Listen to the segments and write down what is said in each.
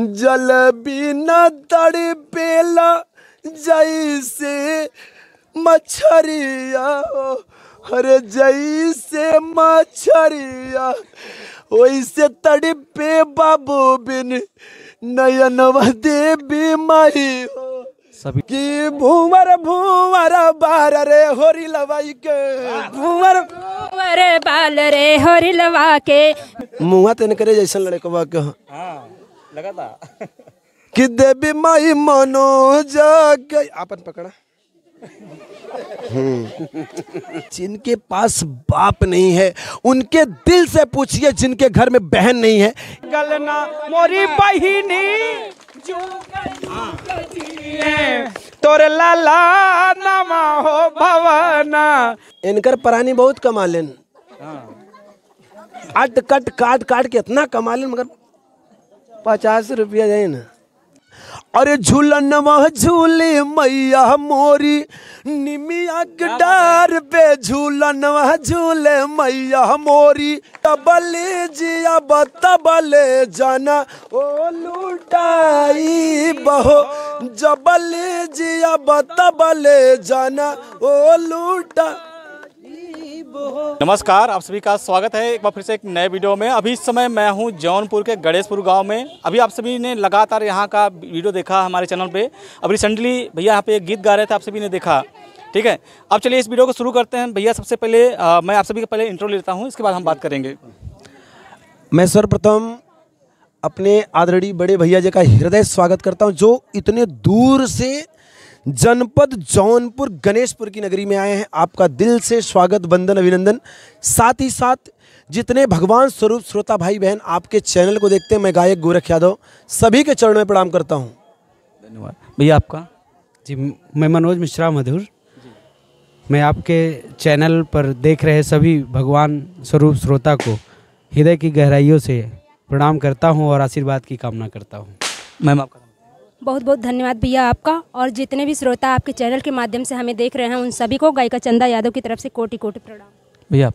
जल बिना तड़पेला जैसे मछरिया अरे जैसे मछरिया वैसे पे बाबू बिन नयनवा देवी मही हो की भूमर भूमर बार रे होरी लवाई के भूमर भूमर बाल रे होरी लवा के मुंह तेन करे जैसन लड़कवा के हाँ। लगा था कि देवी माई मनो जग आपन पकड़ा हम्म। जिनके पास बाप नहीं है उनके दिल से पूछिए जिनके घर में बहन नहीं है गलना मोरी बहिनी तोरे लाला नमा हो भवना इनकर परानी बहुत कमा लेन हाँ। अट कट काट काट के इतना कमा लेन मगर पचास रुपया जाए ना अरे झूलन झूले मैया मोरी निमिया के डार पे झूलन झूले मैया मोरी तबले जिया बतबले जाना ओ लूटाई बहो जबले जिया बतबले जाना ओ लूटा नमस्कार आप सभी का स्वागत है एक बार फिर से एक नए वीडियो में अभी इस समय मैं हूं जौनपुर के गणेशपुर गांव में अभी आप सभी ने लगातार यहां का वीडियो देखा हमारे चैनल पे अब रिसेंटली भैया यहां पे एक गीत गा रहे थे आप सभी ने देखा ठीक है अब चलिए इस वीडियो को शुरू करते हैं भैया सबसे पहले आ, मैं आप सभी का पहले इंटरव्यू लेता हूँ इसके बाद हम बात करेंगे मैं सर्वप्रथम अपने आदरणीय बड़े भैया जी का हृदय स्वागत करता हूँ जो इतने दूर से जनपद जौनपुर गणेशपुर की नगरी में आए हैं आपका दिल से स्वागत बंधन अभिनंदन साथ ही साथ जितने भगवान स्वरूप श्रोता भाई बहन आपके चैनल को देखते हैं मैं गायक गोरख यादव सभी के चरण में प्रणाम करता हूँ धन्यवाद भैया आपका जी मैं मनोज मिश्रा मधुर मैं आपके चैनल पर देख रहे सभी भगवान स्वरूप श्रोता को हृदय की गहराइयों से प्रणाम करता हूँ और आशीर्वाद की कामना करता हूँ मैम आपका बहुत बहुत धन्यवाद भैया आपका और जितने भी श्रोता आपके चैनल के माध्यम से हमें देख रहे हैं उन सभी को गायिका चंदा यादव की तरफ से कोटि कोटि प्रणाम भैया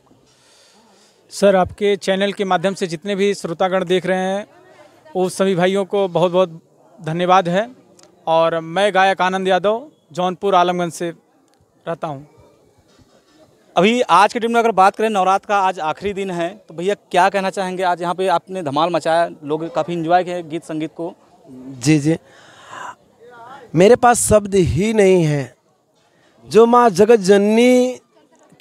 सर आपके चैनल के माध्यम से जितने भी श्रोतागण देख रहे हैं वो सभी भाइयों को बहुत बहुत धन्यवाद है और मैं गायक आनंद यादव जौनपुर आलमगंज से रहता हूँ अभी आज के दिन में अगर बात करें नवरात्र का आज आखिरी दिन है तो भैया क्या कहना चाहेंगे आज यहाँ पे आपने धमाल मचाया लोग काफ़ी इन्जॉय किए गीत संगीत को जी जी मेरे पास शब्द ही नहीं है जो माँ जगत जननी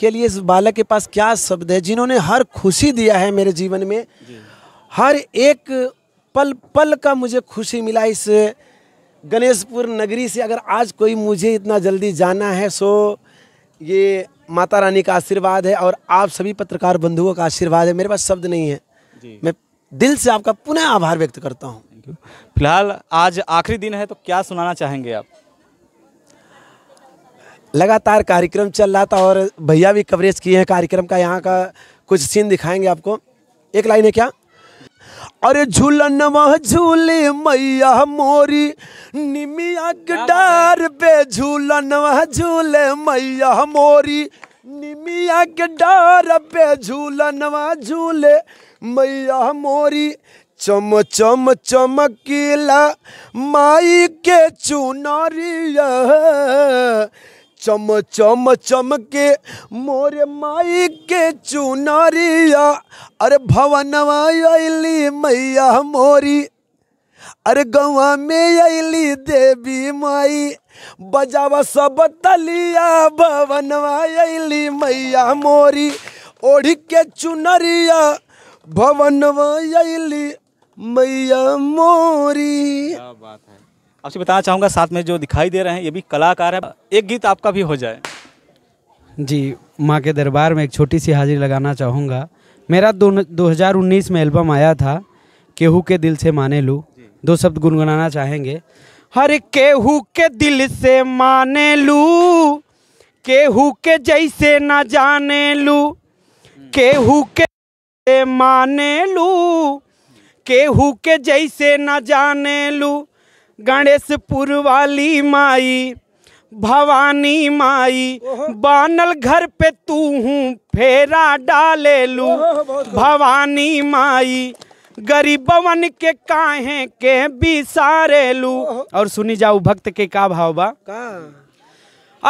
के लिए इस बालक के पास क्या शब्द है जिन्होंने हर खुशी दिया है मेरे जीवन में हर एक पल पल का मुझे खुशी मिला इस गणेशपुर नगरी से अगर आज कोई मुझे इतना जल्दी जाना है सो ये माता रानी का आशीर्वाद है और आप सभी पत्रकार बंधुओं का आशीर्वाद है मेरे पास शब्द नहीं है मैं दिल से आपका पुनः आभार व्यक्त करता हूँ यू फिलहाल आज आखिरी दिन है तो क्या सुनाना चाहेंगे आप लगातार कार्यक्रम चल रहा था और भैया भी कवरेज किए हैं कार्यक्रम का यहाँ का कुछ सीन दिखाएंगे आपको एक लाइन है क्या अरे झूलन झूले मैया मोरी निमिया डार बे झूलन झूले मैया मोरी निमिया के बे पे झूलन झूले मैया मोरी चम चम चमकीला माई के चुनरिया चम चम चमके मोरे माई के चुनरिया अरे भवनवा अली मैया मोरी अरे गवा में अली देवी माई बजावा सब तलिया भवनवा अली मैया मोरी ओढ़ के चुनरिया भवनवा अली मैया मोरी बात है आपसे बताना चाहूँगा साथ में जो दिखाई दे रहे हैं ये भी कलाकार है एक गीत आपका भी हो जाए जी माँ के दरबार में एक छोटी सी हाजिरी लगाना चाहूँगा मेरा दो उन्नीस में एल्बम आया था केहू के दिल से माने लू दो शब्द गुनगुनाना चाहेंगे हर केहू के दिल से माने लू केहू के जैसे ना जाने लू केहू के माने लू केहू के जैसे न जाने लू गणेशपुर वाली माई भवानी माई बानल घर पे तू हूँ फेरा डाले लू भवानी माई गरीबवन के काहे के बिसारे लू और सुनी जाऊ भक्त के का भाव बा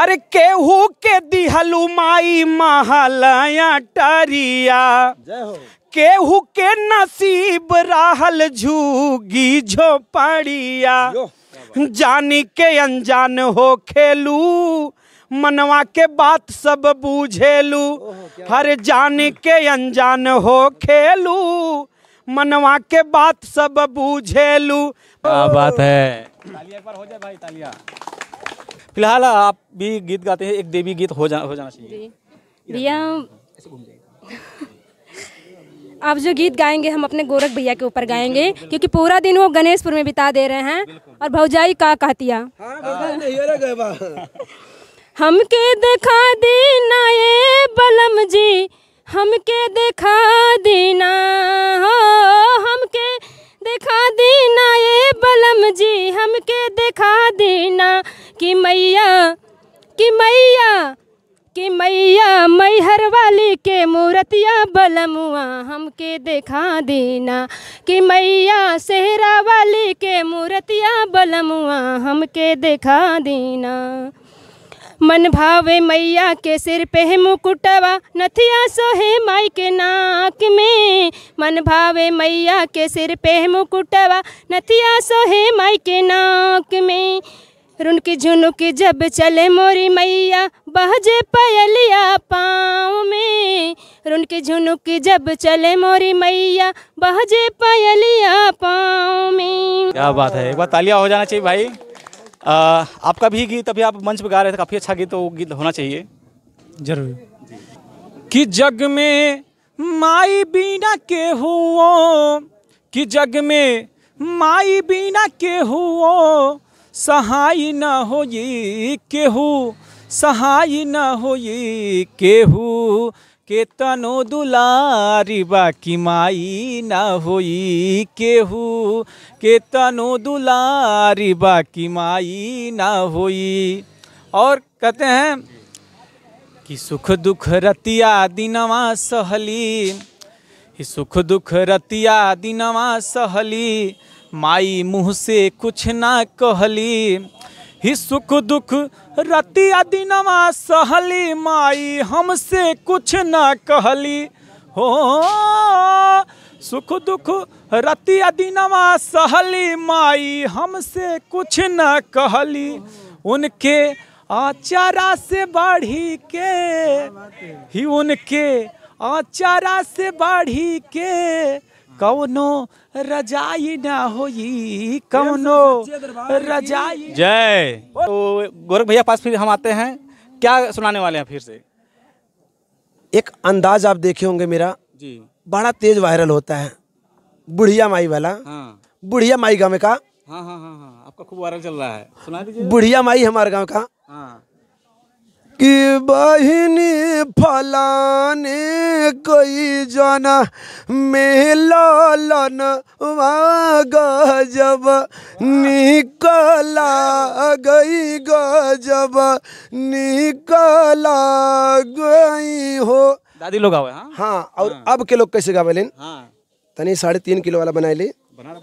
अरे केहू के दिहलू माई महलया टरिया केहू के नसीब राहल झूगी झोपड़िया जानी के अनजान हो खेलू मनवा के बात सब बूझेलू हर जानी के अनजान हो खेलू मनवा के बात सब बूझेलू बात है फिलहाल आप भी गीत गाते हैं एक देवी गीत हो, जाना हो जाना चाहिए अब जो गीत गाएंगे हम अपने गोरख भैया के ऊपर गाएंगे क्योंकि पूरा दिन वो गणेशपुर में बिता दे रहे हैं और भौजाई का कहतिया हाँ, हमके देखा देना ये बलम जी हमके देखा देना हो हमके देखा देना ये बलम जी हमके देखा देना कि मैया कि मैया कि मैया मैहर वाली के मूर्तियाँ बलमुआ हमके देखा देना कि मैया सेहरा वाली के मूर्तियाँ बलमुआ हमके देखा देना मन भावे मैया के सिर पे है मुकुटवा नथिया सोहे माई के नाक में मन भावे मैया के सिर पे है मुकुटवा नथिया सोहे माई के नाक में रुनकी झुनुकी जब चले मोरी मैया बहजे पयलिया पाँव में रुनकी झुनुकी जब चले मोरी मैया बहजे पयलिया पाँव में क्या बात है एक बार तालियां हो जाना चाहिए भाई आ, आपका भी गीत अभी आप मंच पर गा रहे थे काफ़ी अच्छा गीत तो गीत होना चाहिए जरूर कि जग में माई बिना के हुओ कि जग में माई बिना के हुओ सहाय न हो ये केहू सहाय न हो ये केहू के तनो दुलारी बाकी माई न होई केहू के तनो दुलारी बाकी माई न होई और कहते हैं कि सुख दुख रतिया दिनवा सहली सुख दुख रतिया दिनवा सहली माई मुँह से कुछ ना कहली ही सुख दुख रतिया दिनवा सहली माई हमसे कुछ ना कहली हो सुख दुख रतिया दिनवा सहली माई हमसे कुछ न कहली उनके आचारा से बाढ़ी के ही उनके आचारा से बाढ़ी के कौनो रजाई ना होई कौनो रजाई जय तो गोरख भैया पास फिर हम आते हैं क्या सुनाने वाले हैं फिर से एक अंदाज आप देखे होंगे मेरा जी बड़ा तेज वायरल होता है बुढ़िया माई वाला हाँ। बुढ़िया माई गांव का हाँ हाँ हाँ हाँ आपका खूब वायरल चल रहा है सुना दीजिए बुढ़िया माई हमारे गांव का हाँ कि बहनी फलाने कई जना मेलन गजब निकला गई गजब निकला गई हो दादी लोग आवे हाँ, हाँ और हाँ। अब के लोग कैसे गावे लेन हाँ। तनी साढ़े तीन किलो वाला बना ली बना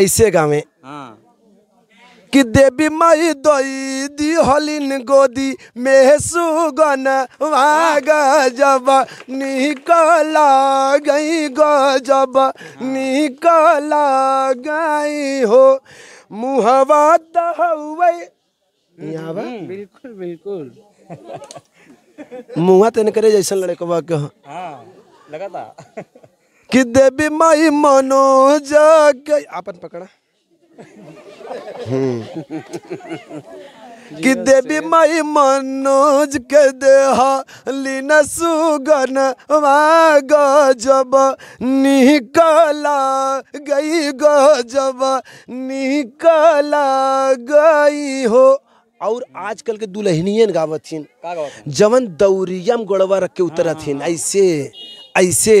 ऐसे गावे हाँ। कि देवी मई दई दी हलिन गोदी मेह सुगन वाग जब निकला गई गजब निकला गई हो मुहवा हम्म। बिल्कुल बिल्कुल मुहा तेन करे जैसा लड़के बा हाँ, के लगा था कि देवी माई मनोज अपन पकड़ा हम्म। कि देवी माई मनोज के देहा लीन सुगन गजब निकला गई गजब निकला गई हो और आजकल के दुल्हनियन गावत जवन दौरियम गोड़वा रख के उतरत थीन हाँ। ऐसे ऐसे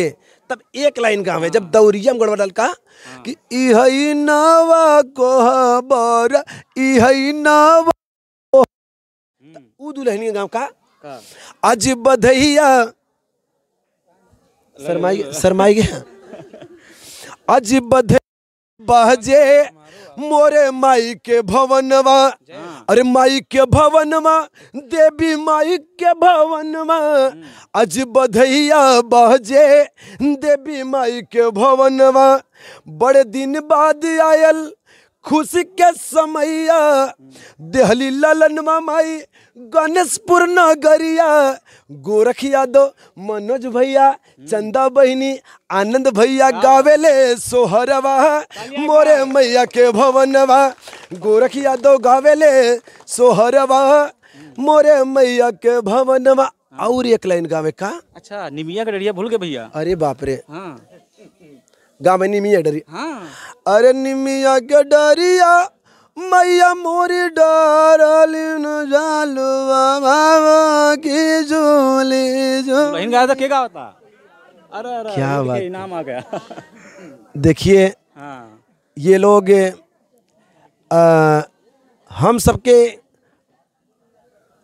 तब एक लाइन का हमें जब दौरियम में का कि नवा दुल्हनी गांव का अज बधैया अज बधे बहजे मोरे माई के भवनवा अरे माई के भवनवा देवी माई के भवनवा अज हम्म। बधैया बहजे देवी माई के भवनवा बड़े दिन बाद आयल खुशी के समय देहली ललन माई गणेशपुर नगरिया गोरख यादव मनोज भैया चंदा बहिनी आनंद भैया हाँ। गावेले सोहरवा मोरे मैया के भवनवा गोरख यादव गावेले सोहरवा मोरे मैया के भवनवा हाँ। और एक लाइन गावे का अच्छा निमिया का डरिया भूल गए भैया अरे बाप रे हाँ। गाँव में निमिया डरी हाँ। अरे निमिया के डरिया मैया मोरी डर की झोली के गाया था अरे क्या बात नाम आ गया देखिए हाँ। ये लोग आ, हम सबके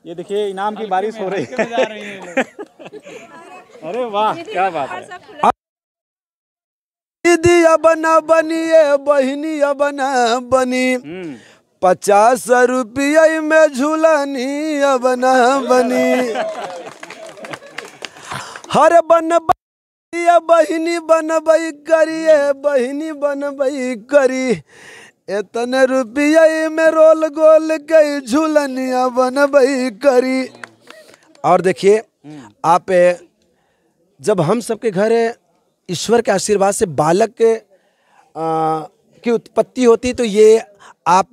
ये देखिए इनाम की बारिश हो रही है अरे वाह क्या बात है दीदिया बना बनिए बहनिया बना बनी हम्म। पचास रुपये में झूलनी बना बनी हर बन बहनी बनबई करिए बहनी बनब करी इतने रुपये में रोल गोल के झूलनिया बनब करी और देखिए हम्म। आप जब हम सबके घर ईश्वर के आशीर्वाद से बालक आ, की उत्पत्ति होती तो ये आप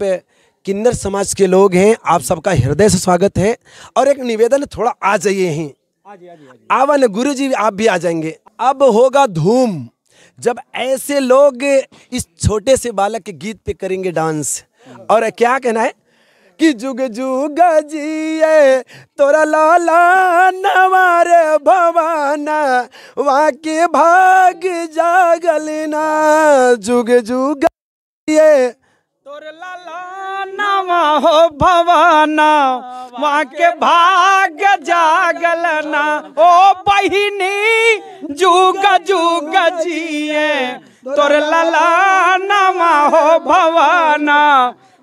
किन्नर समाज के लोग हैं आप सबका हृदय से स्वागत है और एक निवेदन थोड़ा आ जाइए ही आवन गुरु जी आप भी आ जाएंगे अब होगा धूम जब ऐसे लोग इस छोटे से बालक के गीत पे करेंगे डांस और क्या कहना है कि जुग जुग जिए तोरा लाला नवारे भवाना वाके भाग जागल ना जुग जुग जिए तोर लाला नवा हो भवाना वाके भाग जागल ना ओ बहिनी जुग जुग जिए तोर लाला नवा हो भवाना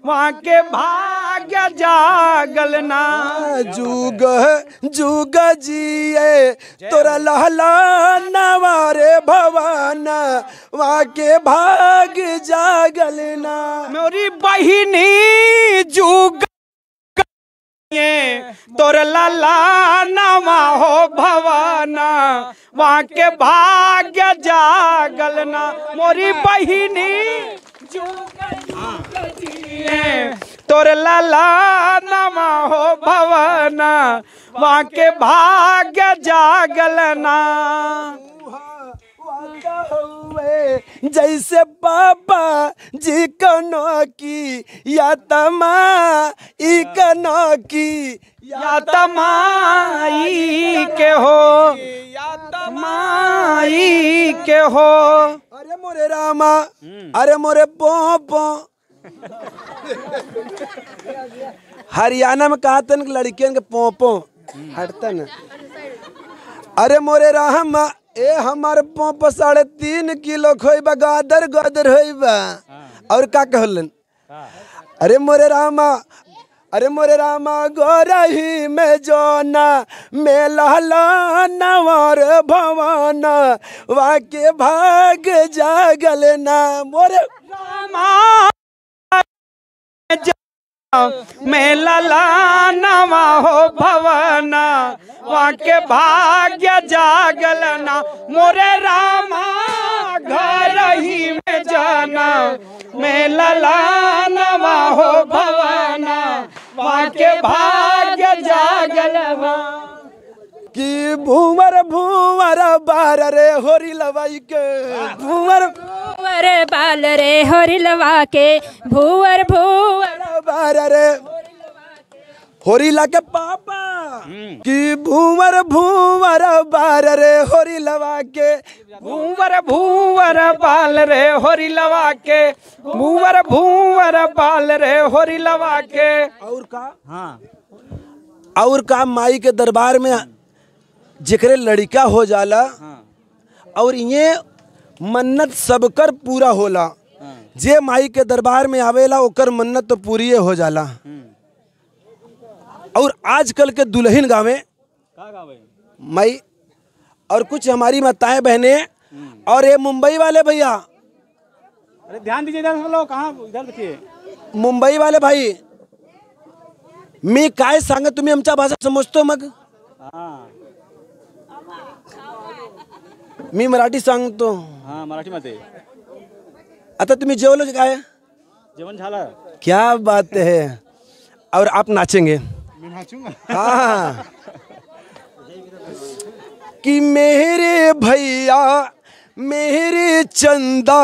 वाके भाग क्या जागलना जुग जुग जिए तोरा लहला नवारे वहाँ वाके भाग जागलना मेरी बहिनी जुग तोर लला नवा हो भवाना वहाँ के भाग्य जागलना मोरी बहिनी जुग जिए तोरे लला नमा हो भवना वहाँ के भाग्य जागलना जैसे पापा जी कनो की या तमा ई कनो की या तमाई के हो या के हो अरे मोरे रामा हम्म। अरे मोरे पोपो हरियाणा में कहा तन लड़कियन के पोपो हटतन अरे मोरे राम ए हमारे पोप साढ़े तीन किलो खोबा गादर गादर हो हाँ। और का कहलन हाँ। अरे मोरे रामा अरे मोरे रामा गोरही में जोना मेला नवर भवाना वाके भाग जागल ना मोरे रामा मेला लानवा हो भवना वहाँ के भाग्य जागलना मोरे रामा घर ही में जाना मेला लानवा हो भवना वहाँ के भाग्य जा भूमर भूमर बार रे होरी लवाई के भूमर भूमर बाल रे होरी लवा के भूवर भूवर बार रे होरी ला के पापा की भूमर भूमर बार रे होरी लवा के भूमर भूमर बाल रे होरी लवा के भूमर भूमर बाल रे होरी लवा के और का हाँ और का माई के दरबार में जकरे लड़का हो जाला हाँ। और ये मन्नत सबकर पूरा होला हाँ। जे माई के दरबार में आवेला ओकर मन्नत तो पूरी हो जाला हम्म। और आजकल के दुल्हन गावे माई और कुछ हमारी माताएं बहने हम्म। और ये मुंबई वाले भैया अरे ध्यान दीजिए इधर इधर देखिए मुंबई वाले भाई मैं काय संग तुम्हें आमच्या भाषा समझते मग हाँ। मी मराठी सांगतो मराठी मराठीमध्ये आता तुम्ही जेवलं काय जेवण झालं क्या बात है और आप नाचेंगे मैं नाचूंगा कि मेरे भैया मेरे चंदा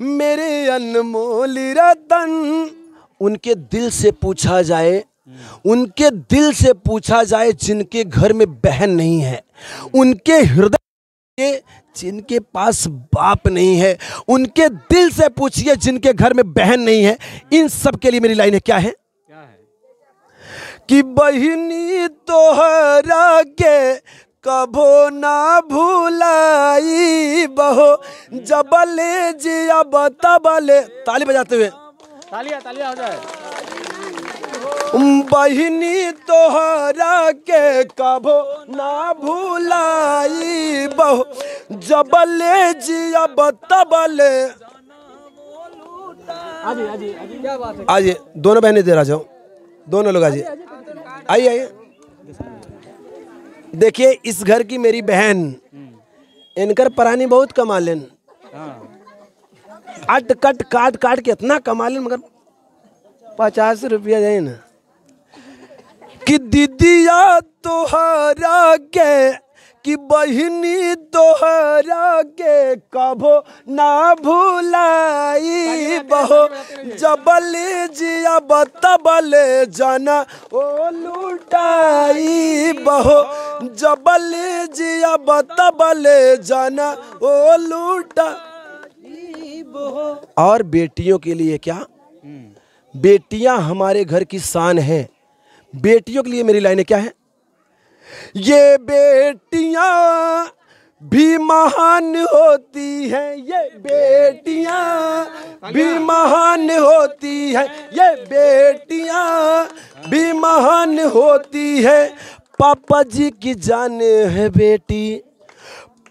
मेरे अनमोल रतन उनके दिल से पूछा जाए उनके दिल से पूछा जाए जिनके घर में बहन नहीं है उनके हृदय जिनके पास बाप नहीं है उनके दिल से पूछिए जिनके घर में बहन नहीं है इन सब के लिए मेरी लाइन है क्या है कि बहनी तोहरा के कभो ना भूलाई बहो जबले जिया बतबले ताली बजाते हुए तालिया तालिया हो जाए बहनी तोहरा के कभो ना भूलाई बहु जबले जिया बतबले आइए दोनों बहनें दे जाओ दोनों लोग आइए आइए आइए देखिए इस घर की मेरी बहन इनकर परानी बहुत कमाल लेन अट हाँ। कट काट काट के इतना कमाल लेन मगर पचास रुपया जाए ना कि दीदी या तुहरा तो के कि बहनी तोहरा के कबो ना भूलाई बहो जबल जिया बतबल जना ओ लुटाई बहो जबल जिया बतबल जना ओ लुटा और बेटियों के लिए क्या हम्म। बेटियां हमारे घर की शान है बेटियों के लिए मेरी लाइनें क्या है ये बेटियाँ भी महान होती है ये बेटियाँ भी महान होती है ये बेटियाँ भी महान होती है पापा जी की जान है बेटी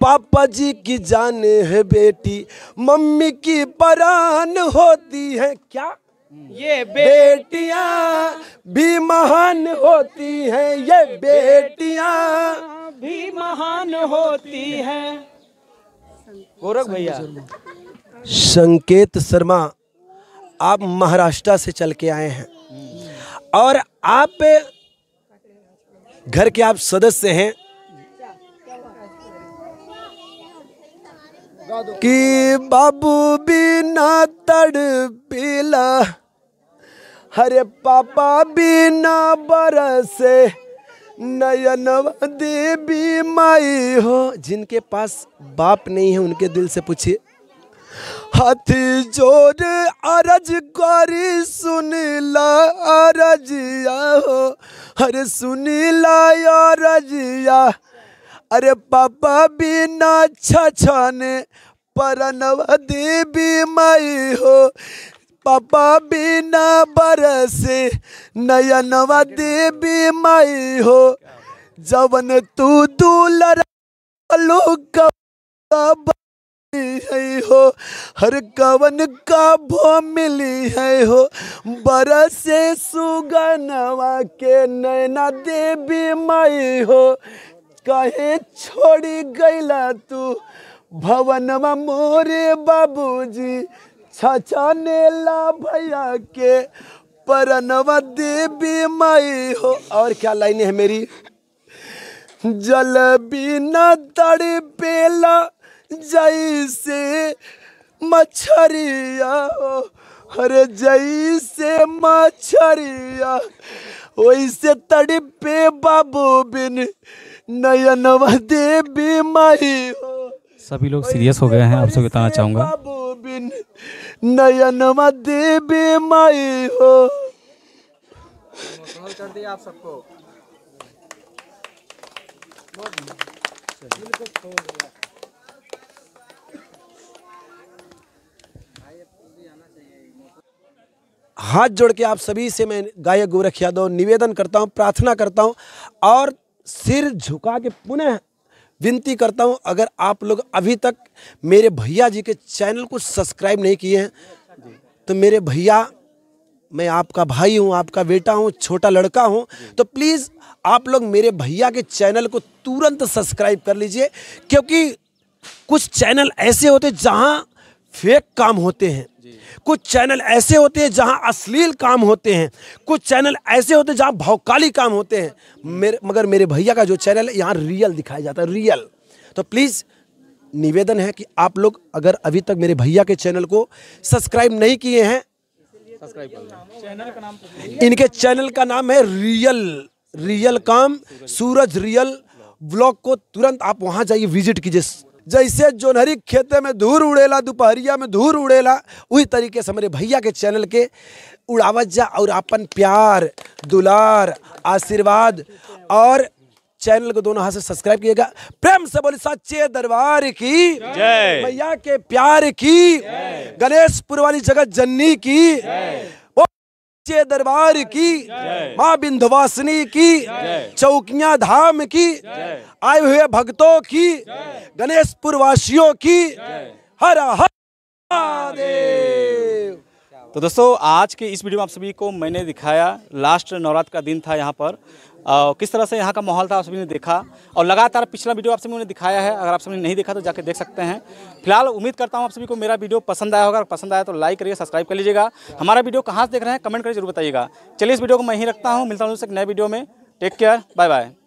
पापा जी की जान है बेटी मम्मी की परान होती है क्या ये बेटियां भी महान होती हैं ये बेटियां भी महान होती हैं गोरख भैया संकेत शर्मा आप महाराष्ट्र से चल के आए हैं और आप घर के आप सदस्य हैं कि बाबू बिना तड़ पीला हरे पापा बिना बरसे नयनवदी माई हो जिनके पास बाप नहीं है उनके दिल से पूछिए हाथी जोर अरज करी सुनीला अरजिया हो हरे सुनीला अरजिया अरे बाबा बिना छछने परनव देवी माई हो पापा बिना बरसे नयनवा देवी माई हो जवन तू दूलर है हो हर कवन का भो मिली है हो बरसे सुगनवा के नैना देवी माई हो कहे छोड़ी गैला तू भवनवा मोरे बाबूजी ला भैया के परनवा देवी माई हो और क्या लाइन है मेरी जल बिना तड़ पेला जैसे मछरिया हो अरे जैसे मछरिया वैसे पे बाबू बिन नयनवा देवी माई सभी लोग सीरियस हो गए हैं आप बताना चाहूंगा नयनवा देवी माई हो कर दिया आप सबको हाथ जोड़ के आप सभी से मैं गायक गोरख यादव निवेदन करता हूँ प्रार्थना करता हूँ और सिर झुका के पुनः विनती करता हूँ अगर आप लोग अभी तक मेरे भैया जी के चैनल को सब्सक्राइब नहीं किए हैं तो मेरे भैया मैं आपका भाई हूँ आपका बेटा हूँ छोटा लड़का हूँ तो प्लीज़ आप लोग मेरे भैया के चैनल को तुरंत सब्सक्राइब कर लीजिए क्योंकि कुछ चैनल ऐसे होते जहाँ फेक काम होते हैं कुछ चैनल ऐसे होते हैं जहां अश्लील काम होते हैं कुछ चैनल ऐसे होते हैं जहां भौकाली काम होते हैं मेरे मगर मेरे भैया का जो चैनल है यहाँ रियल दिखाया जाता है रियल तो प्लीज़ निवेदन है कि आप लोग अगर अभी तक मेरे भैया के चैनल को सब्सक्राइब नहीं किए हैं सब्सक्राइब चैनल का नाम तो इनके चैनल का नाम है रियल रियल काम सूरज रियल ब्लॉग को तुरंत आप वहां जाइए विजिट कीजिए जैसे जोनहरी खेते में धूर उड़ेला दोपहरिया में धूर उड़ेला उसी तरीके से हमारे भैया के चैनल के उड़ावत जा और अपन प्यार दुलार आशीर्वाद और चैनल को दोनों हाथ से सब्सक्राइब किएगा प्रेम से बोले सच्चे दरबार की भैया के प्यार की गणेशपुर वाली जगह जन्नी की सच्चे दरबार की माँ बिंधवासिनी की चौकिया धाम की आए हुए भक्तों की गणेशपुर वासियों की हर हर तो दोस्तों आज के इस वीडियो में आप सभी को मैंने दिखाया लास्ट नवरात्र का दिन था यहाँ पर और किस तरह से यहाँ का माहौल था आप सभी ने देखा और लगातार पिछला वीडियो आप सभी ने दिखाया है अगर आप सभी ने नहीं देखा तो जाके देख सकते हैं फिलहाल उम्मीद करता हूँ आप सभी को मेरा वीडियो पसंद आया होगा पसंद आया तो लाइक करिए सब्सक्राइब कर लीजिएगा हमारा वीडियो कहाँ से देख रहे हैं कमेंट करके जरूर बताइएगा चलिए इस वीडियो को मैं ही रखता हूँ मिलता हूँ एक नए वीडियो में टेक केयर बाय बाय